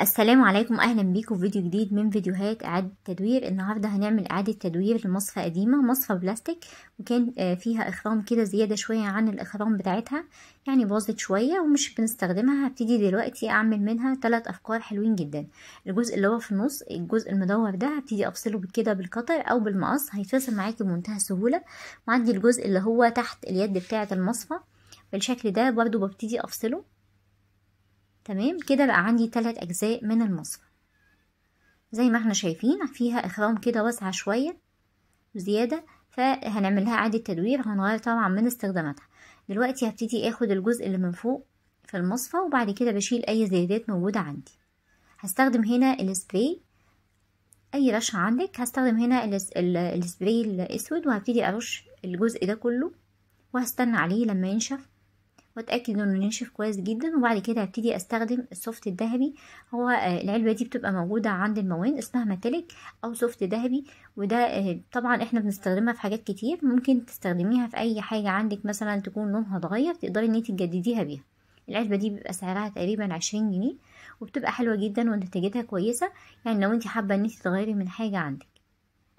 السلام عليكم اهلا بيكم في فيديو جديد من فيديوهات اعاده تدوير النهارده هنعمل اعاده تدوير لمصفة قديمه مصفة بلاستيك وكان آه، فيها اخرام كده زياده شويه عن الاخرام بتاعتها يعني باظت شويه ومش بنستخدمها هبتدي دلوقتي اعمل منها تلات افكار حلوين جدا الجزء اللي هو في النص الجزء المدور ده هبتدي افصله كده بالقطر او بالمقص هيتفصل معاكي بمنتهى السهوله وعندي الجزء اللي هو تحت اليد بتاعه المصفة بالشكل ده برضو ببتدي افصله تمام كده بقى عندي تلات أجزاء من المصفى زي ما احنا شايفين فيها إخرام كده واسعة شوية زيادة فهنعمل لها إعادة تدوير هنغير طبعا من استخداماتها دلوقتي هبتدي اخد الجزء اللي من فوق في المصفى وبعد كده بشيل أي زيادات موجودة عندي هستخدم هنا السبراي أي رشة عندك هستخدم هنا السبراي الأسود وهبتدي أرش الجزء ده كله وهستنى عليه لما ينشف واتاكد انه ناشف كويس جدا وبعد كده هبتدي استخدم السوفت الذهبي هو آه، العلبه دي بتبقى موجوده عند الموان اسمها ميتاليك او سوفت ذهبي وده آه، طبعا احنا بنستخدمها في حاجات كتير ممكن تستخدميها في اي حاجه عندك مثلا تكون لونها اتغير تقدري ان انت تجدديها بيها العلبه دي بيبقى سعرها تقريبا عشرين جنيه وبتبقى حلوه جدا ونتيجتها كويسه يعني لو انت حابه ان انت تغيري من حاجه عندك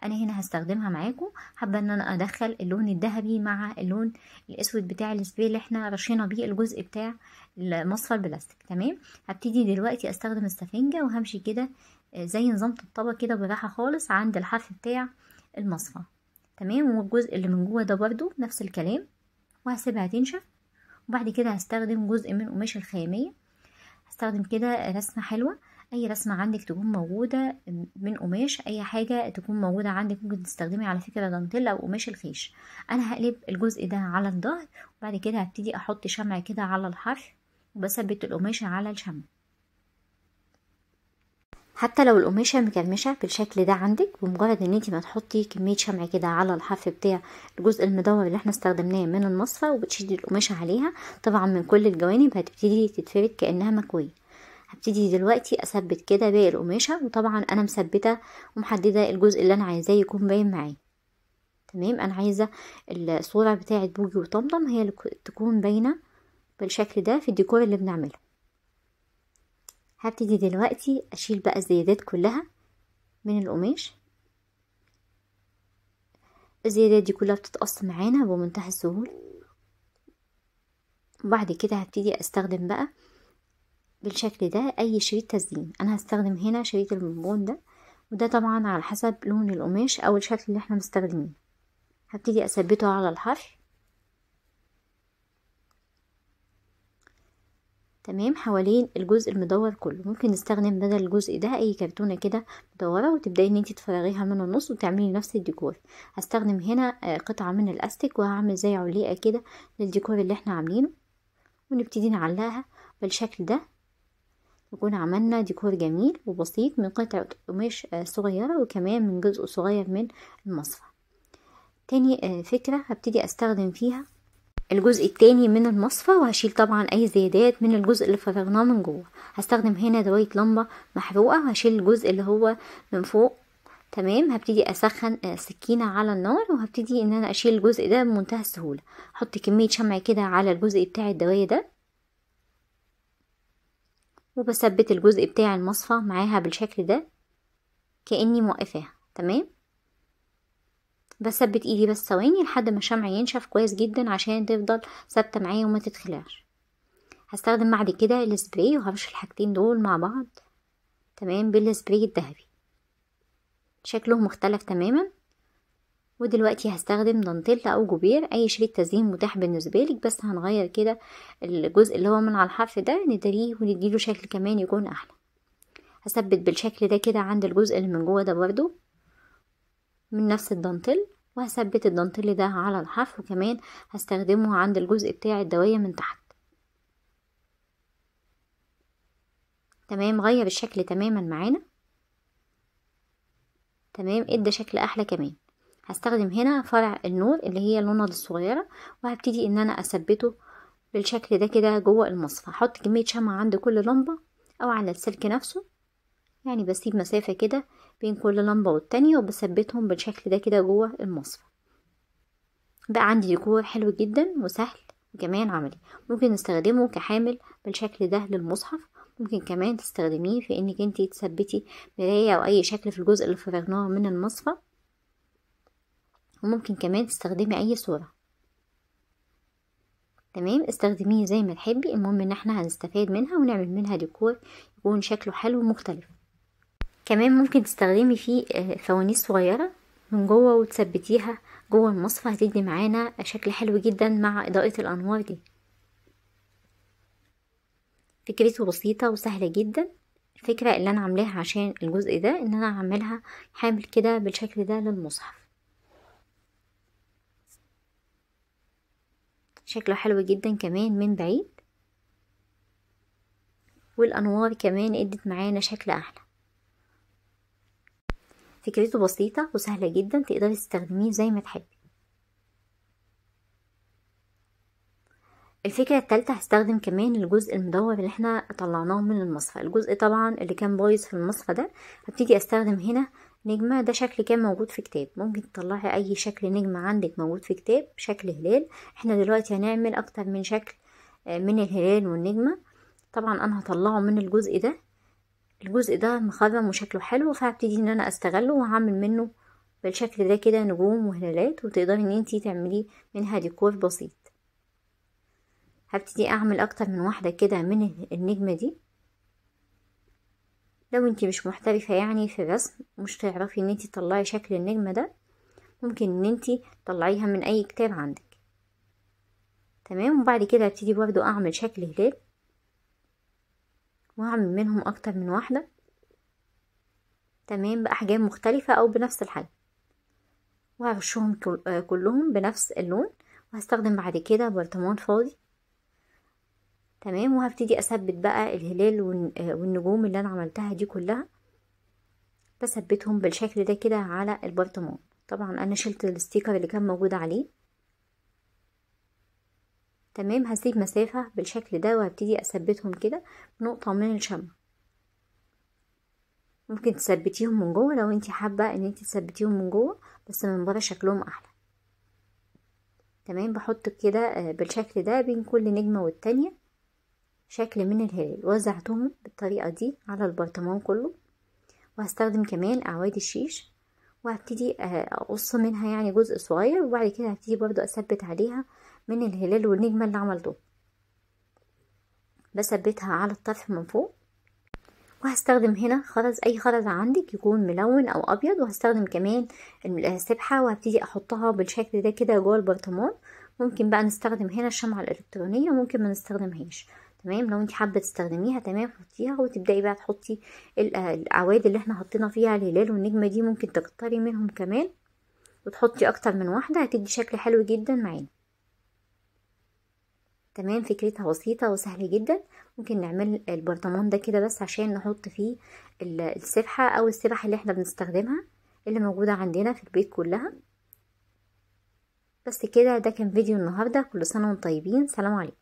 انا هنا هستخدمها معاكم حابه ان انا ادخل اللون الذهبي مع اللون الاسود بتاع السبراي اللي احنا رشينا بيه الجزء بتاع المصفى البلاستيك تمام هبتدي دلوقتي استخدم السفنجه وهمشي كده آه، زي نظام طبطبه كده براحه خالص عند الحرف بتاع المصفى تمام والجزء اللي من جوه ده برده نفس الكلام وهسيبها تنشف وبعد كده هستخدم جزء من قماش الخامية هستخدم كده رسمه حلوه اي رسمة عندك تكون موجودة من قماش اي حاجة تكون موجودة عندك ممكن تستخدمي على فكرة دانتيلا او قماش الخيش انا هقلب الجزء ده على الظهر وبعد كده هبتدي احط شمع كده على الحرف وبثبت القماشة على الشمع حتى لو القماشه مكرمشه بالشكل ده عندك بمجرد ان انت ما تحطي كميه شمع كده على الحرف بتاع الجزء المدور اللي احنا استخدمناه من المصفى وبتشدي القماشه عليها طبعا من كل الجوانب هتبتدي تتفرد كانها مكويه هبتدي دلوقتي اثبت كده باقي القماشة وطبعا انا مثبتة ومحددة الجزء اللي انا عايزاه يكون باين معايا تمام انا عايزة الصورة بتاعة بوجي وطمطم هي اللي تكون باينة بالشكل ده في الديكور اللي بنعمله هبتدي دلوقتي اشيل بقى الزيادات كلها من القماش الزيادات دي كلها بتتقص معانا بمنتهى السهولة وبعد كده هبتدي استخدم بقى بالشكل ده اي شريط تزيين انا هستخدم هنا شريط البنبون ده وده طبعا على حسب لون القماش او الشكل اللي احنا مستخدمينه هبتدي اثبته على الحرف تمام حوالين الجزء المدور كله ممكن نستخدم بدل الجزء ده اي كرتونه كده مدوره وتبداي ان انت تفرغيها من النص وتعملي نفس الديكور هستخدم هنا آه، قطعه من الاستيك وهعمل زي عليقه كده للديكور اللي احنا عاملينه ونبتدي نعلقها بالشكل ده نكون عملنا ديكور جميل وبسيط من قطعة قماش آه، صغيرة وكمان من جزء صغير من المصفى تاني آه، فكرة هبتدي استخدم فيها الجزء التاني من المصفى وهشيل طبعا اي زيادات من الجزء اللي فرغناه من جوه هستخدم هنا دواية لمبة محروقة وهشيل الجزء اللي هو من فوق تمام هبتدي اسخن آه، سكينة على النار وهبتدي ان انا اشيل الجزء ده بمنتهى السهولة حط كمية شمع كده على الجزء بتاع الدواية ده وبثبت الجزء بتاع المصفى معاها بالشكل ده كأني موقفاها تمام بثبت ايدي بس ثواني لحد ما الشمع ينشف كويس جدا عشان تفضل ثابته معايا وما تتخلعش هستخدم بعد كده السبراي وهرش الحاجتين دول مع بعض تمام بالسبراي الذهبي شكلهم مختلف تماما ودلوقتي هستخدم دانتيلا او جوبير اي شريط تزيين متاح بالنسبه لك بس هنغير كده الجزء اللي هو من على الحرف ده ندريه ونديله شكل كمان يكون احلى هثبت بالشكل ده كده عند الجزء اللي من جوه ده برضو من نفس الدانتيل وهثبت الدانتيل ده على الحرف وكمان هستخدمه عند الجزء بتاع الدوايه من تحت تمام غير الشكل تماما معانا تمام ادى شكل احلى كمان هستخدم هنا فرع النور اللي هي اللنض الصغيرة وهبتدي ان انا اثبته بالشكل ده كده جوه المصفى هحط كمية شمعة عند كل لمبة او على السلك نفسه يعني بسيب مسافة كده بين كل لمبة والتانية وبثبتهم بالشكل ده كده جوه المصفى بقى عندي ديكور حلو جدا وسهل وكمان عملي ممكن نستخدمه كحامل بالشكل ده للمصحف ممكن كمان تستخدميه في انك انتي تثبتي مراية او اي شكل في الجزء اللي فرغناه من المصفى وممكن كمان تستخدمي اي صورة تمام استخدميه زي ما تحبي المهم ان احنا هنستفاد منها ونعمل منها ديكور يكون شكله حلو ومختلف كمان ممكن تستخدمي فيه آه، فوانيس صغيرة من جوه وتثبتيها جوه المصفى هتدي معانا شكل حلو جدا مع اضاءة الانوار دي فكرته بسيطة وسهلة جدا الفكرة اللي انا عاملاها عشان الجزء ده ان انا هعملها حامل كده بالشكل ده للمصحف شكله حلو جدا كمان من بعيد والأنوار كمان ادت معانا شكل أحلى فكرته بسيطة وسهلة جدا تقدري تستخدميه زي ما تحبي الفكرة التالتة هستخدم كمان الجزء المدور اللي احنا طلعناه من المصفى الجزء طبعا اللي كان بايظ في المصفى ده هبتدي استخدم هنا نجمة ده شكل كان موجود في كتاب ممكن تطلعي اي شكل نجمة عندك موجود في كتاب شكل هلال احنا دلوقتي هنعمل اكتر من شكل آه، من الهلال والنجمة طبعا انا هطلعه من الجزء ده الجزء ده مخرم وشكله حلو فهبتدي ان انا استغله وهعمل منه بالشكل ده كده نجوم وهلالات وتقدري ان انتي تعملي منها ديكور بسيط هبتدي اعمل اكتر من واحدة كده من النجمة دي لو انتي مش محترفة يعني في الرسم مش تعرفي ان انتي تطلعي شكل النجمة ده ممكن ان انتي تطلعيها من اي كتاب عندك تمام وبعد كده هبتدي برضو اعمل شكل هلال وهعمل منهم اكتر من واحدة تمام باحجام مختلفة او بنفس الحجم وهرشهم آه، كلهم بنفس اللون وهستخدم بعد كده برطمان فاضي تمام وهبتدي اثبت بقى الهلال آه، والنجوم اللي انا عملتها دي كلها بثبتهم بالشكل ده كده على البرطمان طبعا انا شلت الستيكر اللي كان موجود عليه تمام هسيب مسافة بالشكل ده وهبتدي اثبتهم كده بنقطة من الشمع ممكن تثبتيهم من جوه لو انت حابة ان انت تثبتيهم من جوه بس من بره شكلهم احلى تمام بحط كده آه، بالشكل ده بين كل نجمة والتانية شكل من الهلال وزعتهم بالطريقة دي على البرطمان كله وهستخدم كمان اعواد الشيش وهبتدي آه، اقص منها يعني جزء صغير وبعد كده هبتدي برضو اثبت عليها من الهلال والنجمة اللي عملته بثبتها على الطرف من فوق وهستخدم هنا خرز اي خرز عندك يكون ملون او ابيض وهستخدم كمان آه، السبحة وهبتدي احطها بالشكل ده كده جوه البرطمان ممكن بقى نستخدم هنا الشمعة الالكترونية ممكن ما نستخدمهاش تمام لو انت حابه تستخدميها تمام حطيها وتبداي بقى تحطي آه، الاعواد اللي احنا حطينا فيها الهلال والنجمه دي ممكن تكتري منهم كمان وتحطي اكتر من واحده هتدي شكل حلو جدا معانا تمام فكرتها بسيطه وسهله جدا ممكن نعمل البرطمان ده كده بس عشان نحط فيه السبحه او السبح اللي احنا بنستخدمها اللي موجوده عندنا في البيت كلها بس كده ده كان فيديو النهارده كل سنه وانتم طيبين سلام عليكم